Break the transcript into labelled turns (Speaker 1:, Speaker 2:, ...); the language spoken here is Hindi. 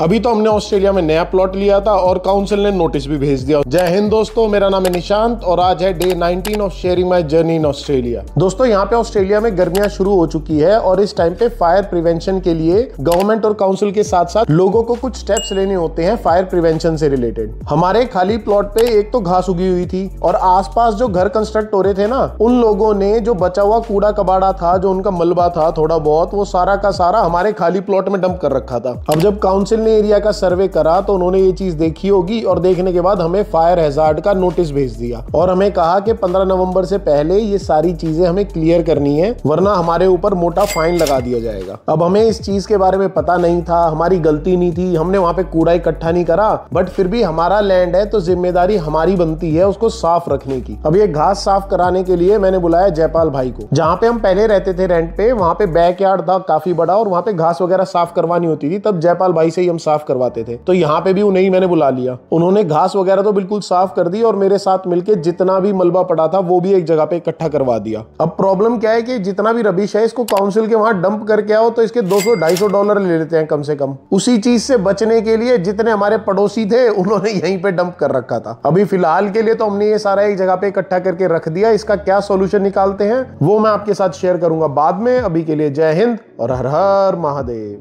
Speaker 1: अभी तो हमने ऑस्ट्रेलिया में नया प्लॉट लिया था और काउंसिल ने नोटिस भी भेज दिया जय हिंद दोस्तों मेरा नाम है निशांत और आज है day 19 of sharing my journey in Australia दोस्तों यहाँ पे ऑस्ट्रेलिया में गर्मियां शुरू हो चुकी है और इस टाइम पे फायर प्रिवेंशन के लिए गवर्नमेंट और काउंसिल के साथ साथ लोगों को कुछ स्टेप्स लेने होते हैं फायर प्रिवेंशन से रिलेटेड हमारे खाली प्लॉट पे एक तो घास उगी हुई थी और आसपास जो घर कंस्ट्रक्ट हो रहे थे ना उन लोगों ने जो बचा हुआ कूड़ा कबाड़ा था जो उनका मलबा था थोड़ा बहुत वो सारा का सारा हमारे खाली प्लॉट में डंप कर रखा था अब जब काउंसिल ने एरिया का सर्वे करा तो उन्होंने ये चीज देखी होगी और देखने के बाद हमें फायर हेजार्ड का नोटिस भेज दिया और हमें कहा कि 15 नवंबर से पहले ये सारी चीजें हमें क्लियर करनी है वरना हमारे ऊपर मोटा फाइन लगा दिया जाएगा अब हमें इस चीज के बारे में पता नहीं था हमारी गलती नहीं थी हमने वहां पे कूड़ा इकट्ठा नहीं करा बट फिर भी हमारा लैंड है तो जिम्मेदारी हमारी बनती है उसको साफ रखने की अब ये घास साफ कराने के लिए मैंने बुलाया जयपाल भाई को जहाँ पे हम पहले रहते थे रेंट पे वहाँ पे बैक यार्ड था काफी बड़ा और वहाँ पे घास वगैरह साफ करवानी होती थी तब जयपाल भाई से ये हम साफ करवाते थे तो यहाँ पे भी उन्हें ही मैंने बुला लिया उन्होंने घास वगैरह तो बिल्कुल साफ कर दी और मेरे साथ मिलकर जितना भी मलबा पड़ा था वो भी एक जगह पे इकट्ठा करवा दिया अब प्रॉब्लम क्या है कि जितना भी रबीश है इसको काउंसिल के वहां डंप करके आओ तो इसके 200 सौ डॉलर ले लेते हैं कम से कम उसी चीज से बचने के लिए जितने हमारे पड़ोसी थे उन्होंने यहीं पे डंप कर रखा था अभी फिलहाल के लिए तो हमने ये सारा एक जगह पे इकट्ठा करके रख दिया इसका क्या सोल्यूशन निकालते हैं वो मैं आपके साथ शेयर करूंगा बाद में अभी के लिए जय हिंद और हर हर महादेव